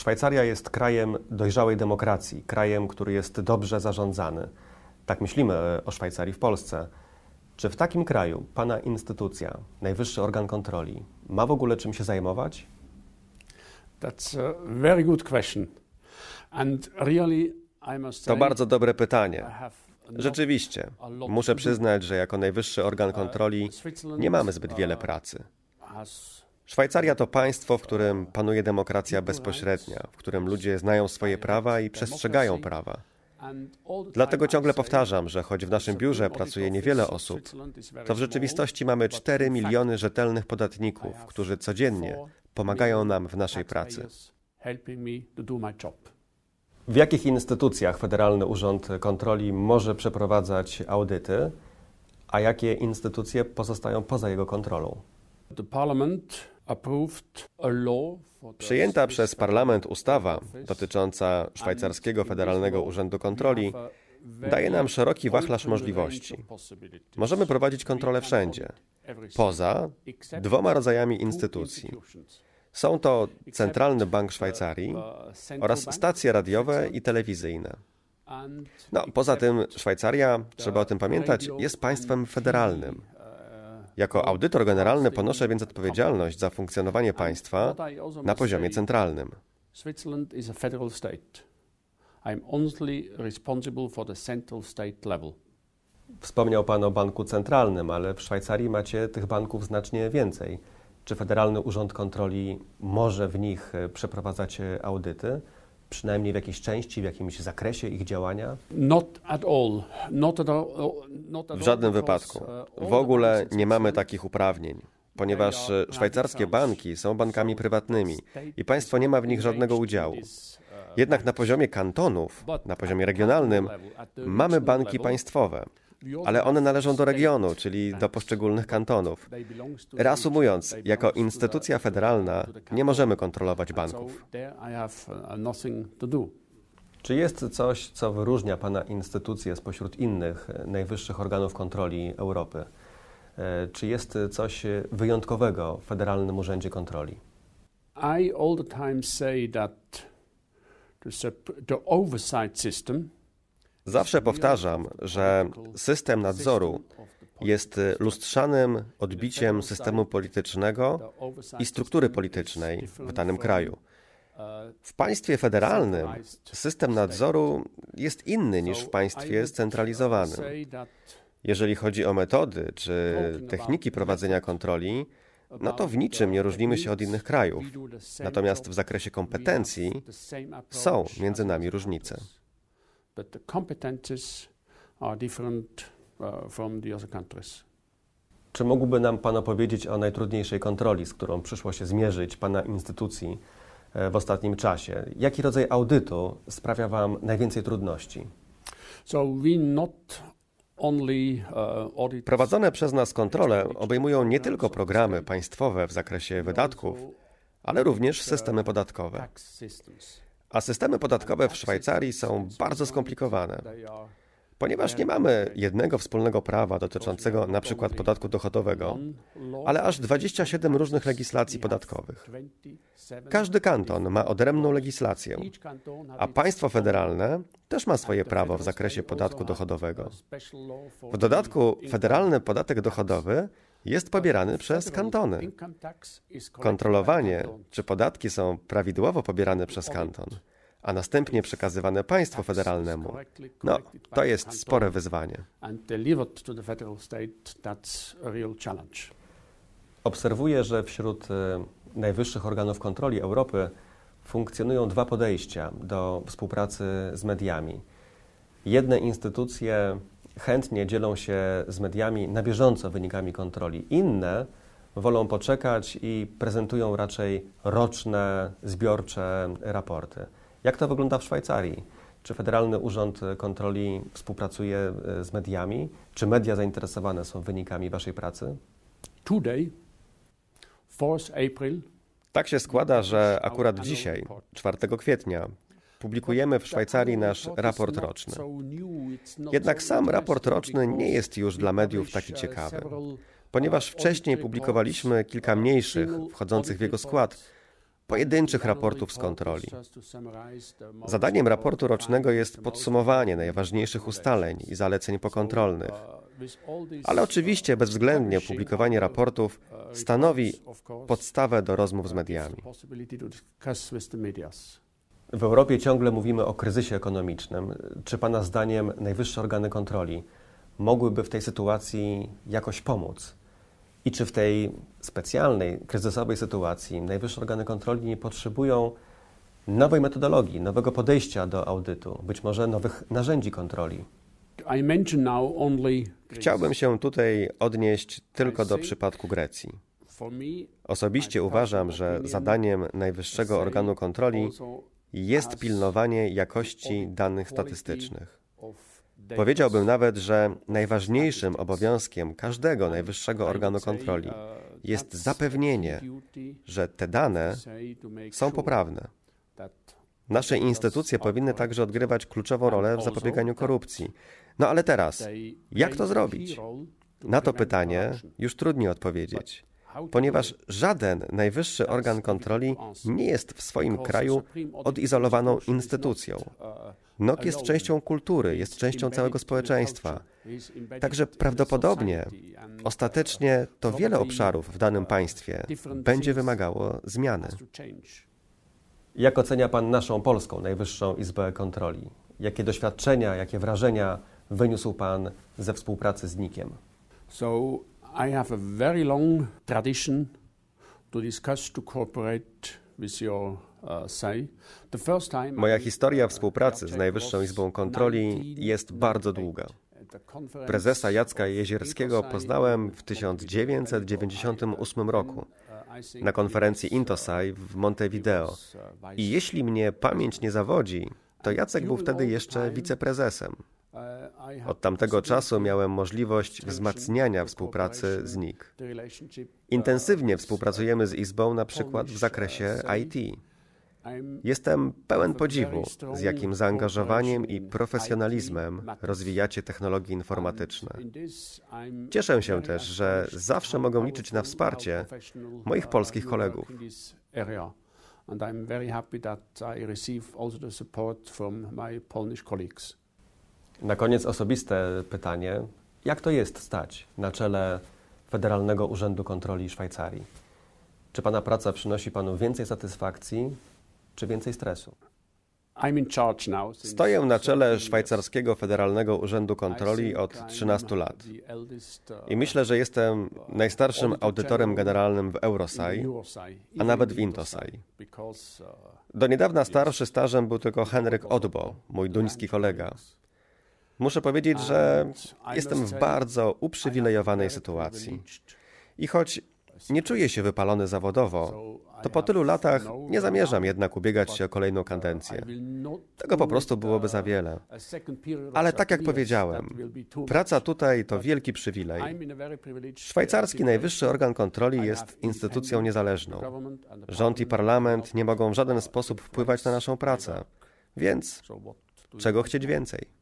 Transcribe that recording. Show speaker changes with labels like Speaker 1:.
Speaker 1: Szwajcaria jest krajem dojrzałej demokracji, krajem, który jest dobrze zarządzany. Tak myślimy e, o Szwajcarii w Polsce. Czy w takim kraju Pana instytucja, najwyższy organ kontroli, ma w ogóle czym się zajmować? Really, to bardzo dobre pytanie. Rzeczywiście, muszę przyznać, że jako najwyższy organ uh, kontroli nie mamy zbyt wiele uh, pracy. Szwajcaria to państwo, w którym panuje demokracja bezpośrednia, w którym ludzie znają swoje prawa i przestrzegają prawa. Dlatego ciągle powtarzam, że choć w naszym biurze pracuje niewiele osób, to w rzeczywistości mamy 4 miliony rzetelnych podatników, którzy codziennie pomagają nam w naszej pracy. W jakich instytucjach Federalny Urząd Kontroli może przeprowadzać audyty, a jakie instytucje pozostają poza jego kontrolą?
Speaker 2: The parliament Przyjęta
Speaker 1: przez parlament ustawa dotycząca Szwajcarskiego Federalnego Urzędu Kontroli daje nam szeroki wachlarz możliwości. Możemy prowadzić kontrolę wszędzie, poza dwoma rodzajami instytucji. Są to Centralny uh, Bank Szwajcarii oraz stacje radiowe i telewizyjne. No, poza tym Szwajcaria, trzeba o tym pamiętać, jest państwem federalnym. Jako audytor generalny ponoszę więc odpowiedzialność za funkcjonowanie państwa na poziomie centralnym. Wspomniał Pan o banku centralnym, ale w Szwajcarii macie tych banków znacznie więcej. Czy Federalny Urząd Kontroli może w nich e, przeprowadzać e, audyty? przynajmniej w jakiejś części, w jakimś zakresie ich działania?
Speaker 2: Not at
Speaker 1: all. Not at all.
Speaker 2: Not at e, all. w żadnym wypadku. W
Speaker 1: ogóle nie mamy takich uprawnień ponieważ e, szwajcarskie banki są bankami prywatnymi i państwo nie ma w nich żadnego udziału. E, Jednak na poziomie kantonów, na poziomie regionalnym, mamy banki państwowe ale one należą do regionu, czyli do poszczególnych kantonów. Reasumując, jako instytucja federalna nie możemy kontrolować banków. Czy jest coś, co wyróżnia Pana instytucję spośród innych najwyższych organów kontroli Europy? E, czy jest coś wyjątkowego w Federalnym Urzędzie Kontroli?
Speaker 2: I all the time say
Speaker 1: that the oversight system Zawsze powtarzam, że system nadzoru jest y, lustrzanym odbiciem systemu politycznego i struktury politycznej w danym kraju. W państwie federalnym system nadzoru jest inny niż w państwie scentralizowanym. Jeżeli chodzi o metody czy techniki prowadzenia kontroli, no to w niczym nie różnimy się od innych krajów. Natomiast w zakresie kompetencji są między nami różnice but the competences
Speaker 2: are different uh, from the other countries.
Speaker 1: Czy mógłby nam Pan opowiedzieć o najtrudniejszej kontroli, z którą przyszło się zmierzyć Pana instytucji e, w ostatnim czasie? Jaki rodzaj audytu sprawia Wam najwięcej trudności? So we
Speaker 2: not
Speaker 1: uh, Prowadzone przez nas kontrole obejmują nie tylko programy państwowe w zakresie wydatków, ale również systemy podatkowe. A systemy podatkowe w Szwajcarii są bardzo skomplikowane. Ponieważ nie mamy jednego wspólnego prawa dotyczącego np. podatku dochodowego, ale aż 27 różnych legislacji podatkowych. Każdy kanton ma odrębną legislację, a państwo federalne też ma swoje prawo w zakresie podatku dochodowego. W dodatku federalny podatek dochodowy jest pobierany przez kantony. Kontrolowanie, czy podatki są prawidłowo pobierane przez kanton, a następnie przekazywane państwu federalnemu. No, to jest spore wyzwanie. Obserwuję, że wśród y, najwyższych organów kontroli Europy funkcjonują dwa podejścia do współpracy z mediami. Jedne instytucje chętnie dzielą się z mediami na bieżąco wynikami kontroli. Inne wolą poczekać i prezentują raczej roczne, zbiorcze raporty. Jak to wygląda w Szwajcarii? Czy Federalny Urząd Kontroli współpracuje e, z mediami? Czy media zainteresowane są wynikami Waszej pracy? Today, 4 April, tak się składa, że akurat dzisiaj, 4 kwietnia, Publikujemy w Szwajcarii nasz raport roczny. Jednak sam raport roczny nie jest już dla mediów taki ciekawy, ponieważ wcześniej publikowaliśmy kilka mniejszych, wchodzących w jego skład, pojedynczych raportów z kontroli. Zadaniem raportu rocznego jest podsumowanie najważniejszych ustaleń i zaleceń pokontrolnych. Ale oczywiście bezwzględnie publikowanie raportów stanowi podstawę do rozmów z mediami. W Europie ciągle mówimy o kryzysie ekonomicznym. Czy Pana zdaniem najwyższe organy kontroli mogłyby w tej sytuacji jakoś pomóc? I czy w tej specjalnej, kryzysowej sytuacji najwyższe organy kontroli nie potrzebują nowej metodologii, nowego podejścia do audytu, być może nowych narzędzi kontroli? Chciałbym się tutaj odnieść tylko do przypadku Grecji. Osobiście uważam, że zadaniem najwyższego organu kontroli jest pilnowanie jakości danych statystycznych. Powiedziałbym nawet, że najważniejszym obowiązkiem każdego najwyższego organu kontroli jest zapewnienie, że te dane
Speaker 2: są poprawne.
Speaker 1: Nasze instytucje powinny także odgrywać kluczową rolę w zapobieganiu korupcji. No ale teraz, jak to zrobić? Na to pytanie już trudniej odpowiedzieć ponieważ żaden najwyższy organ kontroli nie jest w swoim kraju odizolowaną instytucją. NOK jest częścią kultury, jest częścią całego społeczeństwa. Także prawdopodobnie, ostatecznie to wiele obszarów w danym państwie będzie wymagało zmiany. Jak ocenia Pan naszą polską Najwyższą Izbę Kontroli? Jakie doświadczenia, jakie wrażenia wyniósł Pan ze współpracy z NIK-iem? I have a very long
Speaker 2: tradition to discuss, to cooperate with your uh, Moja
Speaker 1: historia współpracy z Najwyższą Izbą Kontroli jest bardzo długa. Prezesa Jacka Jezierskiego poznałem w 1998 uh, roku na konferencji uh, Intosai w Montevideo. I jeśli mnie pamięć nie zawodzi, to Jacek był wtedy jeszcze wiceprezesem. Od tamtego czasu miałem możliwość wzmacniania współpracy z NIK. Intensywnie współpracujemy z Izbą na przykład w zakresie IT. Jestem pełen podziwu, z jakim zaangażowaniem i profesjonalizmem rozwijacie technologie informatyczne. Cieszę się też, że zawsze mogą liczyć na wsparcie moich polskich kolegów. And I'm very happy
Speaker 2: that I receive also the support from my Polish colleagues.
Speaker 1: Na koniec osobiste pytanie. Jak to jest stać na czele Federalnego Urzędu Kontroli Szwajcarii? Czy Pana praca przynosi Panu więcej satysfakcji, czy więcej stresu? Stoję na czele szwajcarskiego Federalnego Urzędu Kontroli od 13 lat uh, i myślę, że jestem najstarszym audytorem generalnym w Eurosai, a nawet w Intosai. Uh, Do niedawna starszy stażem był tylko Henryk Odbo, mój duński kolega, Muszę powiedzieć, że jestem w bardzo uprzywilejowanej sytuacji. I choć nie czuję się wypalony zawodowo, to po tylu latach no nie zamierzam jednak ubiegać się o kolejną kadencję. Tego po prostu byłoby za wiele. Ale tak jak powiedziałem, praca tutaj to wielki przywilej. Szwajcarski Najwyższy Organ Kontroli jest instytucją niezależną. Rząd i parlament nie mogą w żaden sposób wpływać na naszą pracę. Więc czego chcieć więcej?